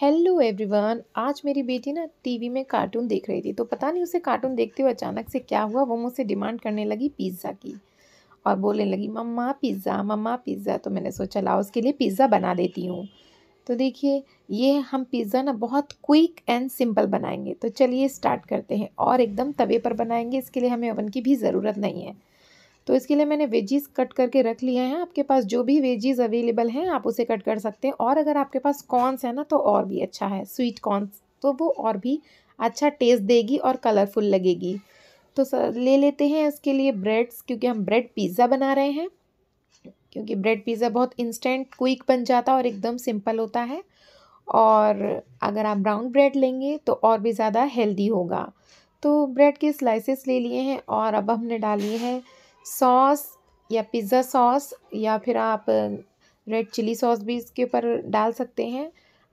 hello everyone आज मेरी बेटी ना टीवी में कार्टून देख रही थी तो पता नहीं उसे कार्टून देखते हुए अचानक से क्या हुआ वो मुझसे डिमांड करने लगी पिज़्ज़ा की और बोलने लगी मम्मा पिज़्ज़ा मम्मा पिज़्ज़ा तो मैंने सोचा लाओ उसके लिए पिज़्ज़ा बना देती हूँ तो देखिए ये हम पिज़्ज़ा ना बहुत क्विक एंड सिंपल बनाएंगे तो चलिए स्टार्ट करते हैं और एकदम तवे पर बनाएंगे इसके लिए हमें ओवन की भी ज़रूरत नहीं है तो इसके लिए मैंने वेजीज कट करके रख लिए हैं आपके पास जो भी वेजीज अवेलेबल हैं आप उसे कट कर सकते हैं और अगर आपके पास कॉर्नस है ना तो और भी अच्छा है स्वीट कॉर्नस तो वो और भी अच्छा टेस्ट देगी और कलरफुल लगेगी तो सर ले लेते हैं इसके लिए ब्रेड्स क्योंकि हम ब्रेड पिज़्ज़ा बना रहे हैं क्योंकि ब्रेड पिज़्ज़ा बहुत इंस्टेंट क्विक बन जाता है और एकदम सिंपल होता है और अगर आप ब्राउन ब्रेड लेंगे तो और भी ज़्यादा हेल्दी होगा तो ब्रेड के स्लाइसेस ले लिए हैं और अब हमने डाल लिए हैं सॉस या पिज़्ज़ा सॉस या फिर आप रेड चिली सॉस भी इसके ऊपर डाल सकते हैं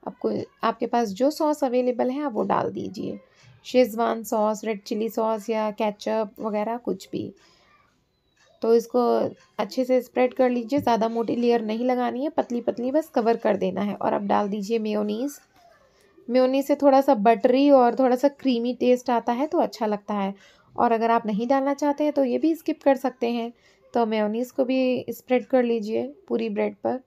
आपको आपके पास जो सॉस अवेलेबल है आप वो डाल दीजिए Schezwan sauce red chilli sauce या केचप वगैरह कुछ भी तो इसको अच्छे से स्प्रेड कर लीजिए ज़्यादा मोटी लेयर नहीं लगानी है पतली पतली बस कवर कर देना है और अब डाल दीजिए मेयोनीज़ मेयोनीज़ से थोड़ा सा बटरी और थोड़ा सा क्रीमी टेस्ट आता है तो अच्छा लगता है और अगर आप नहीं डालना चाहते हैं तो ये भी स्किप कर सकते हैं तो मेयोनीज़ को भी स्प्रेड कर लीजिए पूरी ब्रेड पर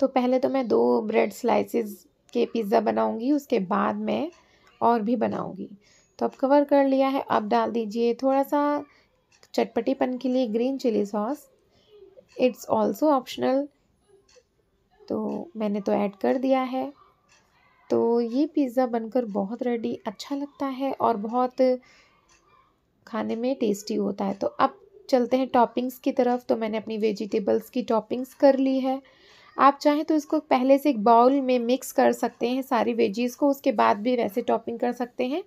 तो पहले तो मैं दो ब्रेड स्लाइसेस के पिज़्ज़ा बनाऊंगी उसके बाद मैं और भी बनाऊंगी तो अब कवर कर लिया है अब डाल दीजिए थोड़ा सा चटपटीपन के लिए green chilli sauce it's also optional तो मैंने तो ऐड कर दिया है तो ये पिज़्ज़ा बनकर बहुत रेडी अच्छा लगता है और बहुत खाने में टेस्टी होता है तो अब चलते हैं टॉपिंग्स की तरफ तो मैंने अपनी वेजिटेबल्स की टॉपिंग्स कर ली है आप चाहें तो इसको पहले से एक बाउल में मिक्स कर सकते हैं सारी वेजीज़ को उसके बाद भी वैसे टॉपिंग कर सकते हैं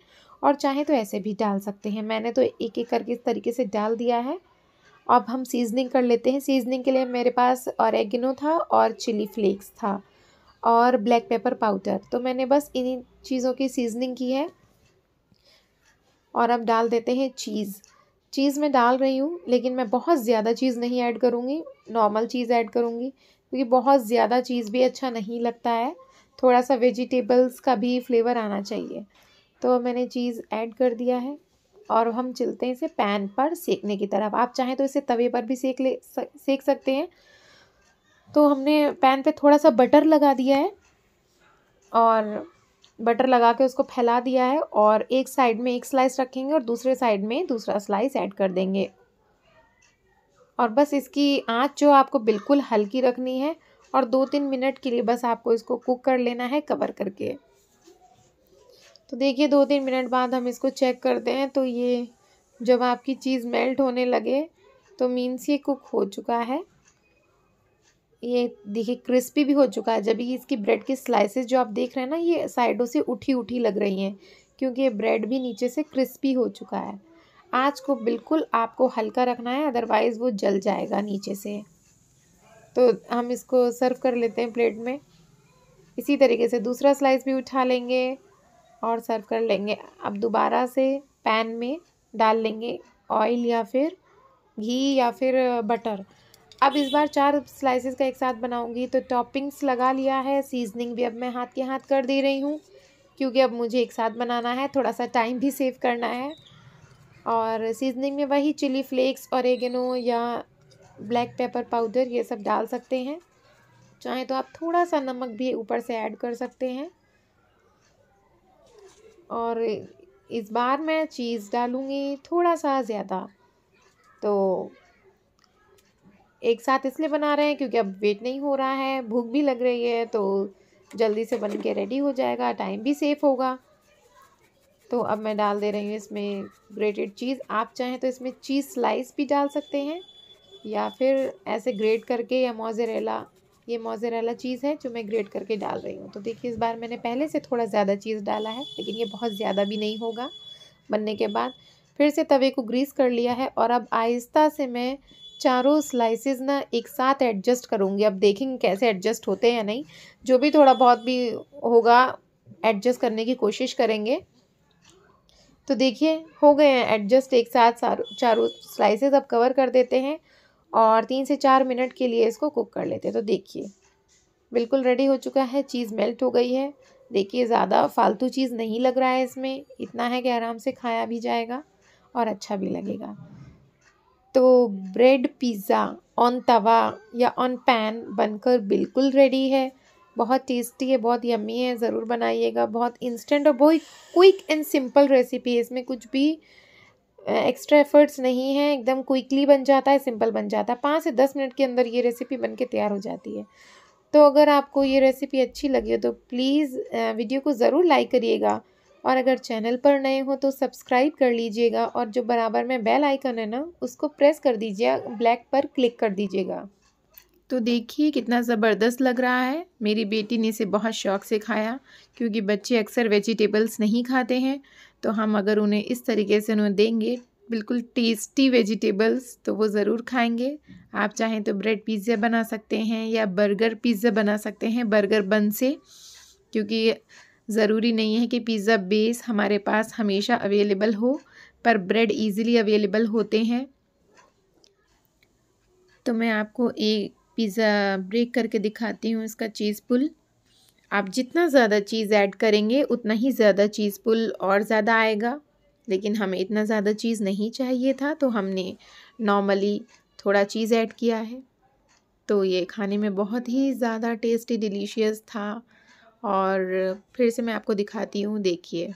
और चाहें तो ऐसे भी डाल सकते हैं मैंने तो एक एक करके इस तरीके से डाल दिया है अब हम सीजनिंग कर लेते हैं सीजनिंग के लिए मेरे पास और था और चिली फ्लेक्स था और ब्लैक पेपर पाउडर तो मैंने बस इन्हीं चीज़ों की सीजनिंग की है और अब डाल देते हैं चीज़ चीज़ मैं डाल रही हूँ लेकिन मैं बहुत ज़्यादा चीज़ नहीं ऐड करूँगी नॉर्मल चीज़ ऐड करूँगी क्योंकि बहुत ज़्यादा चीज़ भी अच्छा नहीं लगता है थोड़ा सा वेजिटेबल्स का भी फ्लेवर आना चाहिए तो मैंने चीज़ ऐड कर दिया है और हम चलते हैं इसे पैन पर सेकने की तरफ आप चाहें तो इसे तवे पर भी सेक ले सेक सकते हैं तो हमने पैन पे थोड़ा सा बटर लगा दिया है और बटर लगा के उसको फैला दिया है और एक साइड में एक स्लाइस रखेंगे और दूसरे साइड में दूसरा स्लाइस ऐड कर देंगे और बस इसकी आंच जो आपको बिल्कुल हल्की रखनी है और दो तीन मिनट के लिए बस आपको इसको कुक कर लेना है कवर करके तो देखिए दो तीन मिनट बाद हम इसको चेक करते हैं तो ये जब आपकी चीज़ मेल्ट होने लगे तो मीन्स ये कुक हो चुका है ये देखिए क्रिस्पी भी हो चुका है जब ये इसकी ब्रेड की स्लाइसेस जो आप देख रहे हैं ना ये साइडों से उठी उठी लग रही हैं क्योंकि ये ब्रेड भी नीचे से क्रिस्पी हो चुका है आँच को बिल्कुल आपको हल्का रखना है अदरवाइज़ वो जल जाएगा नीचे से तो हम इसको सर्व कर लेते हैं प्लेट में इसी तरीके से दूसरा स्लाइस भी उठा लेंगे और सर्व कर लेंगे अब दोबारा से पैन में डाल लेंगे ऑयल या फिर घी या फिर बटर अब इस बार चार स्लाइसेस का एक साथ बनाऊंगी तो टॉपिंग्स लगा लिया है सीजनिंग भी अब मैं हाथ के हाथ कर दे रही हूँ क्योंकि अब मुझे एक साथ बनाना है थोड़ा सा टाइम भी सेव करना है और सीजनिंग में वही चिली फ्लेक्स एगेनो या ब्लैक पेपर पाउडर ये सब डाल सकते हैं चाहें तो आप थोड़ा सा नमक भी ऊपर से ऐड कर सकते हैं और इस बार मैं चीज़ डालूँगी थोड़ा सा ज़्यादा तो एक साथ इसलिए बना रहे हैं क्योंकि अब वेट नहीं हो रहा है भूख भी लग रही है तो जल्दी से बन के रेडी हो जाएगा टाइम भी सेफ होगा तो अब मैं डाल दे रही हूँ इसमें ग्रेटेड चीज़ आप चाहें तो इसमें चीज़ स्लाइस भी डाल सकते हैं या फिर ऐसे ग्रेट करके या मोजेरेला ये मोजेरेला चीज़ है जो मैं ग्रेट करके डाल रही हूँ तो देखिए इस बार मैंने पहले से थोड़ा ज़्यादा चीज़ डाला है लेकिन ये बहुत ज़्यादा भी नहीं होगा बनने के बाद फिर से तवे को ग्रीस कर लिया है और अब आहिस्ता से मैं चारों स्लाइसेस ना एक साथ एडजस्ट करूँगी अब देखेंगे कैसे एडजस्ट होते हैं या नहीं जो भी थोड़ा बहुत भी होगा एडजस्ट करने की कोशिश करेंगे तो देखिए हो गए हैं एडजस्ट एक साथ चारों स्लाइसेस अब कवर कर देते हैं और तीन से चार मिनट के लिए इसको कुक कर लेते हैं तो देखिए बिल्कुल रेडी हो चुका है चीज़ मेल्ट हो गई है देखिए ज़्यादा फालतू चीज़ नहीं लग रहा है इसमें इतना है कि आराम से खाया भी जाएगा और अच्छा भी लगेगा तो ब्रेड पिज़्ज़ा ऑन तवा या ऑन पैन बनकर बिल्कुल रेडी है बहुत टेस्टी है बहुत यम्मी है ज़रूर बनाइएगा बहुत इंस्टेंट और बहुत क्विक एंड सिंपल रेसिपी है इसमें कुछ भी एक्स्ट्रा एफर्ट्स नहीं है एकदम क्विकली बन जाता है सिंपल बन जाता है पाँच से दस मिनट के अंदर ये रेसिपी बन के तैयार हो जाती है तो अगर आपको ये रेसिपी अच्छी लगी हो तो प्लीज़ वीडियो को ज़रूर लाइक करिएगा और अगर चैनल पर नए हो तो सब्सक्राइब कर लीजिएगा और जो बराबर में बेल आइकन है ना उसको प्रेस कर दीजिए ब्लैक पर क्लिक कर दीजिएगा तो देखिए कितना ज़बरदस्त लग रहा है मेरी बेटी ने इसे बहुत शौक से खाया क्योंकि बच्चे अक्सर वेजिटेबल्स नहीं खाते हैं तो हम अगर उन्हें इस तरीके से उन्हें देंगे बिल्कुल टेस्टी वेजिटेबल्स तो वो ज़रूर खाएंगे आप चाहें तो ब्रेड पिज़्ज़ा बना सकते हैं या बर्गर पिज़्ज़ा बना सकते हैं बर्गर बन से क्योंकि ज़रूरी नहीं है कि पिज़्ज़ा बेस हमारे पास हमेशा अवेलेबल हो पर ब्रेड इजीली अवेलेबल होते हैं तो मैं आपको एक पिज़्ज़ा ब्रेक करके दिखाती हूँ इसका चीज़ पुल आप जितना ज़्यादा चीज़ ऐड करेंगे उतना ही ज़्यादा चीज़ पुल और ज़्यादा आएगा लेकिन हमें इतना ज़्यादा चीज़ नहीं चाहिए था तो हमने नॉर्मली थोड़ा चीज़ ऐड किया है तो ये खाने में बहुत ही ज़्यादा टेस्टी डिलीशियस था और फिर से मैं आपको दिखाती हूँ देखिए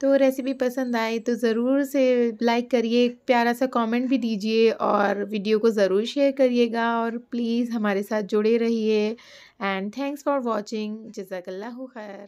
तो रेसिपी पसंद आए तो ज़रूर से लाइक करिए प्यारा सा कमेंट भी दीजिए और वीडियो को ज़रूर शेयर करिएगा और प्लीज़ हमारे साथ जुड़े रहिए एंड थैंक्स फॉर वाचिंग जजाकल्ला खैर